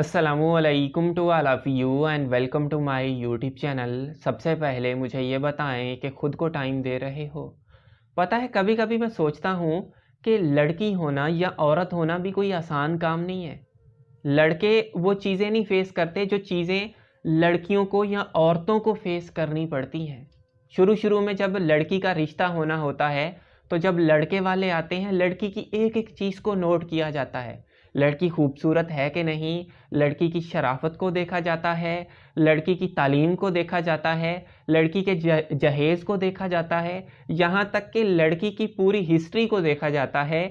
असलकम to all of you and welcome to my YouTube channel सबसे पहले मुझे ये बताएं कि ख़ुद को टाइम दे रहे हो पता है कभी कभी मैं सोचता हूँ कि लड़की होना या औरत होना भी कोई आसान काम नहीं है लड़के वो चीज़ें नहीं फेस करते जो चीज़ें लड़कियों को या औरतों को फेस करनी पड़ती हैं शुरू शुरू में जब लड़की का रिश्ता होना होता है तो जब लड़के वाले आते हैं लड़की की एक एक चीज़ को नोट किया जाता है लड़की खूबसूरत है कि नहीं लड़की की शराफत को देखा जाता है लड़की की तालीम को देखा जाता है लड़की के जहेज़ को देखा जाता है यहाँ तक कि लड़की की पूरी हिस्ट्री को देखा जाता है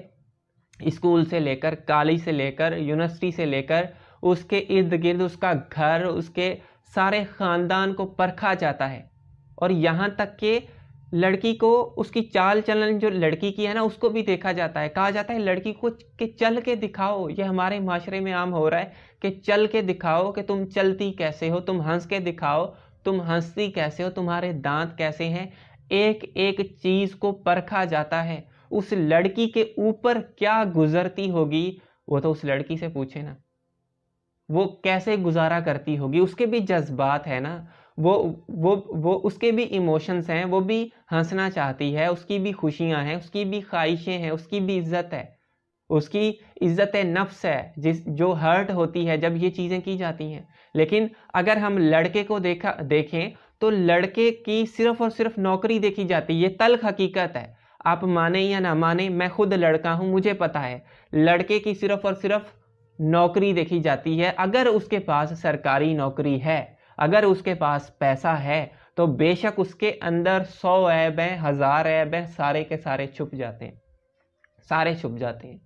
स्कूल से लेकर कॉलेज से लेकर यूनिवर्सिटी से लेकर उसके इर्द गिर्द उसका घर उसके सारे ख़ानदान को परखा जाता है और यहाँ तक कि लड़की को उसकी चाल चलन जो लड़की की है ना उसको भी देखा जाता है कहा जाता है लड़की को कि चल के दिखाओ ये हमारे माशरे में आम हो रहा है कि चल के दिखाओ कि तुम चलती कैसे हो तुम हंस के दिखाओ तुम हंसती कैसे हो तुम्हारे दांत कैसे हैं एक एक चीज़ को परखा जाता है उस लड़की के ऊपर क्या गुजरती होगी वो तो उस लड़की से पूछे ना वो कैसे गुजारा करती होगी उसके भी जज्बात है ना वो वो वो उसके भी इमोशंस हैं वो भी हंसना चाहती है उसकी भी खुशियां हैं उसकी भी ख्वाहिशें हैं उसकी भी इज्जत है उसकी इज्जत नफ्स है जिस जो हर्ट होती है जब ये चीज़ें की जाती हैं लेकिन अगर हम लड़के को देखा देखें तो लड़के की सिर्फ और सिर्फ नौकरी देखी जाती है ये तलख हकीकत है आप माने या ना माने मैं खुद लड़का हूँ मुझे पता है लड़के की सिर्फ और सिर्फ नौकरी देखी जाती है अगर उसके पास सरकारी नौकरी है अगर उसके पास पैसा है तो बेशक उसके अंदर सौ ऐब हैं हज़ार ऐब हैं सारे के सारे छुप जाते हैं सारे छुप जाते हैं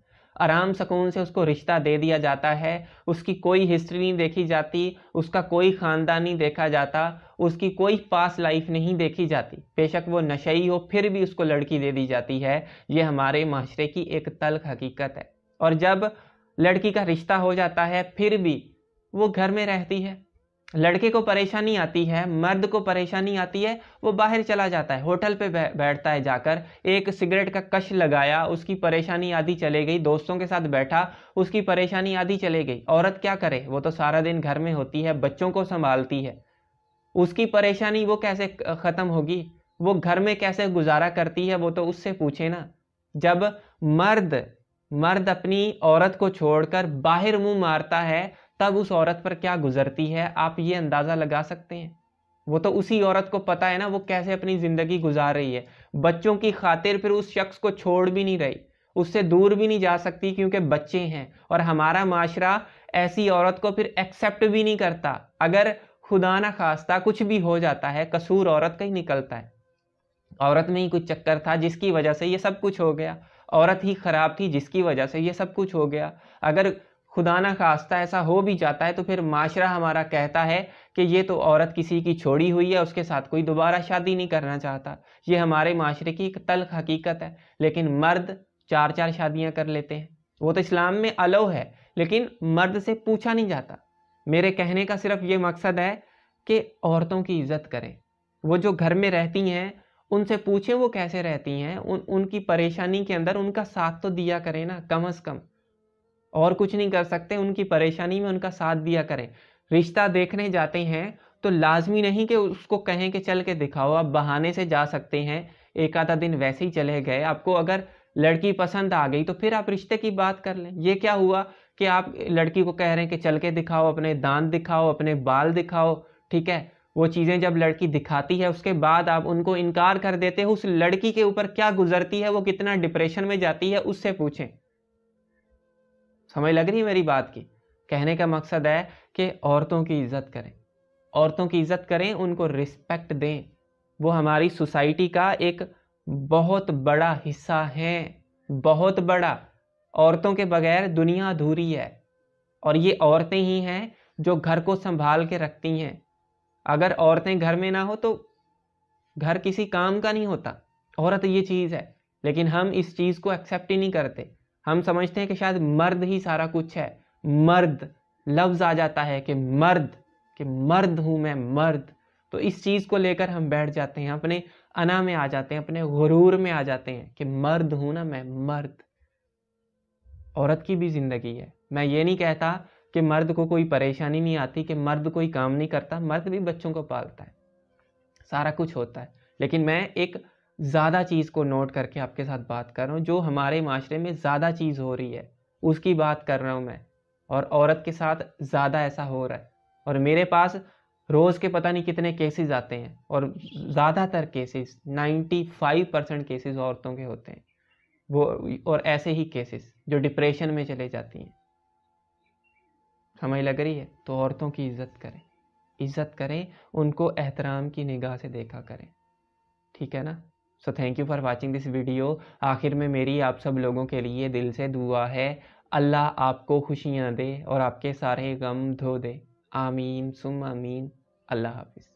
आराम सकून से उसको रिश्ता दे दिया जाता है उसकी कोई हिस्ट्री नहीं देखी जाती उसका कोई ख़ानदान नहीं देखा जाता उसकी कोई पास लाइफ नहीं देखी जाती बेशक वो नशई हो फिर भी उसको लड़की दे दी जाती है ये हमारे माशरे की एक तल्ख हकीकत है और जब लड़की का रिश्ता हो जाता है फिर भी वो घर में रहती है लड़के को परेशानी आती है मर्द को परेशानी आती है वो बाहर चला जाता है होटल पे बैठता है जाकर एक सिगरेट का कश लगाया उसकी परेशानी आधी चले गई दोस्तों के साथ बैठा उसकी परेशानी आधी चले गई औरत क्या करे वो तो सारा दिन घर में होती है बच्चों को संभालती है उसकी परेशानी वो कैसे ख़त्म होगी वो घर में कैसे गुजारा करती है वो तो उससे पूछे ना जब मर्द मर्द अपनी औरत को छोड़कर बाहर मुंह मारता है तब उस औरत पर क्या गुजरती है आप ये अंदाज़ा लगा सकते हैं वो तो उसी औरत को पता है ना वो कैसे अपनी ज़िंदगी गुजार रही है बच्चों की खातिर फिर उस शख्स को छोड़ भी नहीं रही उससे दूर भी नहीं जा सकती क्योंकि बच्चे हैं और हमारा माशरा ऐसी औरत को फिर एक्सेप्ट भी नहीं करता अगर खुदा ना खास्ता कुछ भी हो जाता है कसूर औरत का ही निकलता है औरत में ही कुछ चक्कर था जिसकी वजह से ये सब कुछ हो गया औरत ही ख़राब थी जिसकी वजह से ये सब कुछ हो गया अगर खुदा ना खास्ता ऐसा हो भी जाता है तो फिर माशरा हमारा कहता है कि ये तो औरत किसी की छोड़ी हुई है उसके साथ कोई दोबारा शादी नहीं करना चाहता ये हमारे माशरे की एक तलख हकीकत है लेकिन मर्द चार चार शादियां कर लेते हैं वो तो इस्लाम में अलो है लेकिन मर्द से पूछा नहीं जाता मेरे कहने का सिर्फ ये मकसद है कि औरतों की इज्जत करें वो जो घर में रहती हैं उनसे पूछें वो कैसे रहती हैं उन उनकी परेशानी के अंदर उनका साथ तो दिया करें ना कम अज़ कम और कुछ नहीं कर सकते उनकी परेशानी में उनका साथ दिया करें रिश्ता देखने जाते हैं तो लाजमी नहीं कि उसको कहें कि चल के दिखाओ आप बहाने से जा सकते हैं एक आधा दिन वैसे ही चले गए आपको अगर लड़की पसंद आ गई तो फिर आप रिश्ते की बात कर लें ये क्या हुआ कि आप लड़की को कह रहे हैं कि चल के दिखाओ अपने दांत दिखाओ अपने बाल दिखाओ ठीक है वो चीज़ें जब लड़की दिखाती है उसके बाद आप उनको इनकार कर देते हो उस लड़की के ऊपर क्या गुजरती है वो कितना डिप्रेशन में जाती है उससे पूछें समझ लग रही है मेरी बात की कहने का मकसद है कि औरतों की इज्जत करें औरतों की इज्जत करें उनको रिस्पेक्ट दें वो हमारी सोसाइटी का एक बहुत बड़ा हिस्सा है बहुत बड़ा औरतों के बगैर दुनिया अधूरी है और ये औरतें ही हैं जो घर को संभाल के रखती हैं अगर औरतें घर में ना हो तो घर किसी काम का नहीं होता औरत ये चीज़ है लेकिन हम इस चीज़ को एक्सेप्ट ही नहीं करते हम समझते हैं कि शायद मर्द ही सारा कुछ है मर्द लफ्ज आ जाता है कि मर्द कि मर्द हूँ मैं मर्द तो इस चीज़ को लेकर हम बैठ जाते हैं अपने अना में आ जाते हैं अपने गुरूर में आ जाते हैं कि मर्द हूँ ना मैं मर्द औरत की भी ज़िंदगी है मैं ये नहीं कहता कि मर्द को कोई परेशानी नहीं आती कि मर्द कोई काम नहीं करता मर्द भी बच्चों को पालता है सारा कुछ होता है लेकिन मैं एक ज़्यादा चीज़ को नोट करके आपके साथ बात कर रहा हूँ जो हमारे माशरे में ज़्यादा चीज़ हो रही है उसकी बात कर रहा हूँ मैं और औरत के साथ ज़्यादा ऐसा हो रहा है और मेरे पास रोज़ के पता नहीं कितने केसेस आते हैं और ज़्यादातर केसेस 95 परसेंट केसेस औरतों के होते हैं वो और ऐसे ही केसेस जो डिप्रेशन में चले जाती हैं हमें लग रही है तो औरतों की इज्जत करें इज्जत करें उनको एहतराम की निगाह से देखा करें ठीक है ना so thank you for watching this video आखिर में मेरी आप सब लोगों के लिए दिल से दुआ है अल्लाह आपको खुशियाँ दे और आपके सारे गम धो दे आमीन सुम आमीन अल्लाह हाफिज़